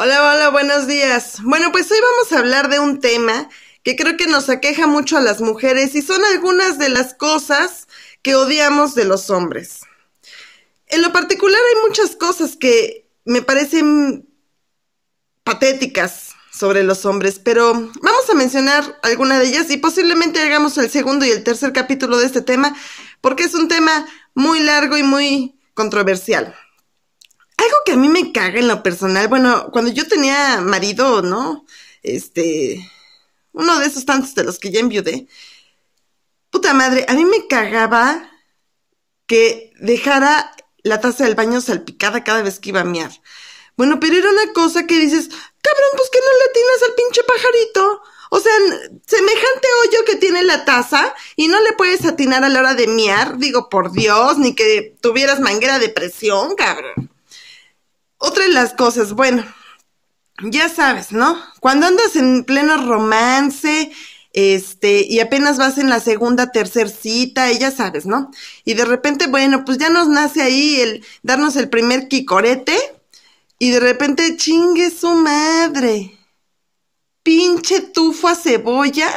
Hola, hola, buenos días. Bueno, pues hoy vamos a hablar de un tema que creo que nos aqueja mucho a las mujeres y son algunas de las cosas que odiamos de los hombres. En lo particular hay muchas cosas que me parecen patéticas sobre los hombres, pero vamos a mencionar alguna de ellas y posiblemente hagamos el segundo y el tercer capítulo de este tema porque es un tema muy largo y muy controversial. Algo que a mí me caga en lo personal, bueno, cuando yo tenía marido, ¿no? Este, uno de esos tantos de los que ya enviudé. Puta madre, a mí me cagaba que dejara la taza del baño salpicada cada vez que iba a miar. Bueno, pero era una cosa que dices, cabrón, pues que no le atinas al pinche pajarito. O sea, semejante hoyo que tiene la taza y no le puedes atinar a la hora de miar, digo, por Dios, ni que tuvieras manguera de presión, cabrón las cosas, bueno, ya sabes, ¿no? Cuando andas en pleno romance, este, y apenas vas en la segunda, tercer cita, y ya sabes, ¿no? Y de repente, bueno, pues ya nos nace ahí el darnos el primer quicorete, y de repente, chingue su madre, pinche tufo a cebolla,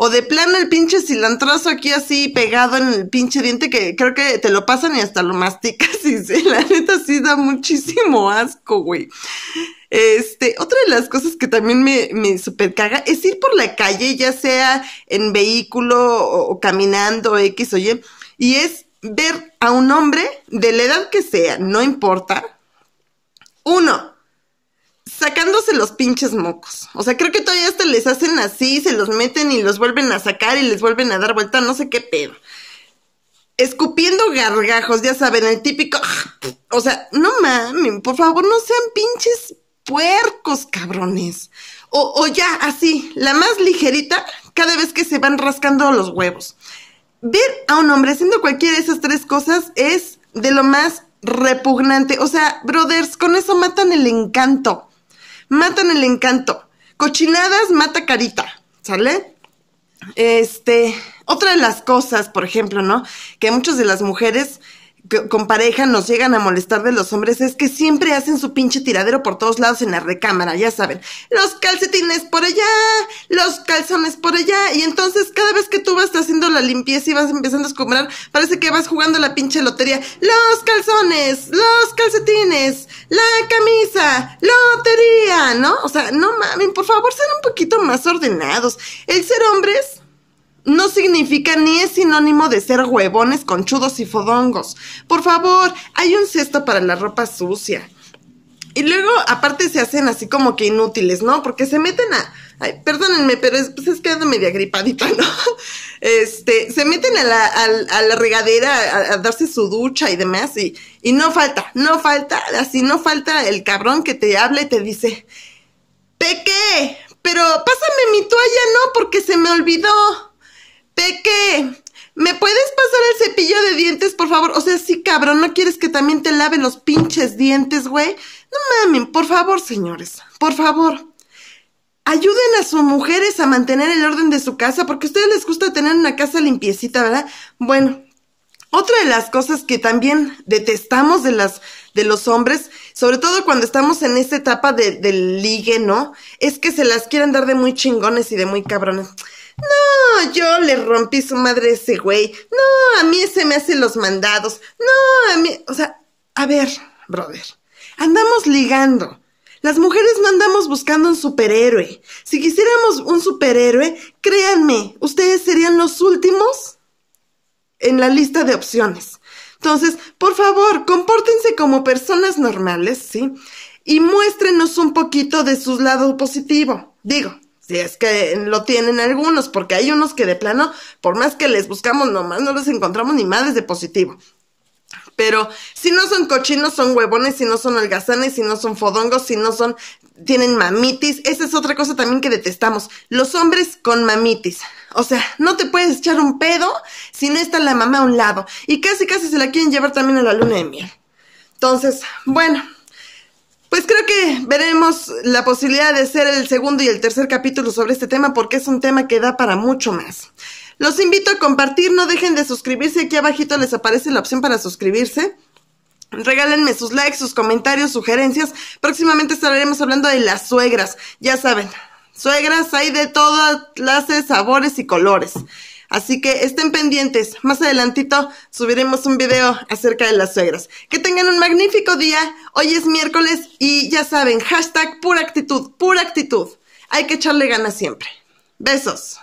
o de plano el pinche cilantrozo aquí así pegado en el pinche diente que creo que te lo pasan y hasta lo masticas y la neta sí da muchísimo asco, güey. Este, otra de las cosas que también me, me super caga es ir por la calle, ya sea en vehículo o, o caminando, X o Y, y es ver a un hombre de la edad que sea, no importa. Uno, sacándose los pinches mocos. O sea, creo que todavía hasta les hacen así, se los meten y los vuelven a sacar y les vuelven a dar vuelta, no sé qué pedo. Escupiendo gargajos, ya saben, el típico. O sea, no mames, por favor, no sean pinches puercos, cabrones. O, o ya, así, la más ligerita, cada vez que se van rascando los huevos. Ver a un hombre haciendo cualquiera de esas tres cosas es de lo más repugnante. O sea, brothers, con eso matan el encanto matan el encanto. Cochinadas mata carita, ¿sale? Este, otra de las cosas, por ejemplo, ¿no? Que muchas de las mujeres con pareja nos llegan a molestar de los hombres es que siempre hacen su pinche tiradero por todos lados en la recámara, ya saben. Los calcetines por allá, los calzones por allá, y entonces cada vez que tú vas haciendo la limpieza y vas empezando a escumbrar, parece que vas jugando la pinche lotería. Los calzones, los calcetines, la camisa, lotería, ¿no? O sea, no mamen, por favor, sean un poquito más ordenados. El ser hombres no significa ni es sinónimo de ser huevones, conchudos y fodongos. Por favor, hay un cesto para la ropa sucia. Y luego, aparte, se hacen así como que inútiles, ¿no? Porque se meten a. Ay, perdónenme, pero es, pues es que media gripadita, ¿no? Este, se meten a la, a la regadera a, darse su ducha y demás, y, y no falta, no falta, así no falta el cabrón que te habla y te dice: Peque, pero pásame mi toalla, no, porque se me olvidó. Peque, ¿me puedes pasar el cepillo de dientes, por favor? O sea, sí, cabrón, ¿no quieres que también te lave los pinches dientes, güey? No mamen, por favor, señores, por favor. Ayuden a sus mujeres a mantener el orden de su casa, porque a ustedes les gusta tener una casa limpiecita, ¿verdad? Bueno, otra de las cosas que también detestamos de las de los hombres, sobre todo cuando estamos en esta etapa del ligue, ¿no? Es que se las quieran dar de muy chingones y de muy cabrones. No, yo le rompí su madre a ese güey. No, a mí se me hacen los mandados. No, a mí. O sea, a ver, brother. Andamos ligando. Las mujeres no andamos buscando un superhéroe. Si quisiéramos un superhéroe, créanme, ustedes serían los últimos en la lista de opciones. Entonces, por favor, compórtense como personas normales, ¿sí? Y muéstrenos un poquito de su lado positivo. Digo, si es que lo tienen algunos, porque hay unos que de plano, por más que les buscamos nomás, no los encontramos ni más de positivo. Pero si no son cochinos, son huevones, si no son algazanes, si no son fodongos, si no son, tienen mamitis. Esa es otra cosa también que detestamos. Los hombres con mamitis. O sea, no te puedes echar un pedo si no está la mamá a un lado. Y casi, casi se la quieren llevar también a la luna de miel. Entonces, bueno, pues creo que veremos la posibilidad de hacer el segundo y el tercer capítulo sobre este tema porque es un tema que da para mucho más. Los invito a compartir, no dejen de suscribirse, aquí abajito les aparece la opción para suscribirse. Regálenme sus likes, sus comentarios, sugerencias. Próximamente estaremos hablando de las suegras, ya saben, suegras hay de todas clases, sabores y colores. Así que estén pendientes. Más adelantito subiremos un video acerca de las suegras. Que tengan un magnífico día. Hoy es miércoles y ya saben, hashtag pura actitud, pura actitud. Hay que echarle ganas siempre. Besos.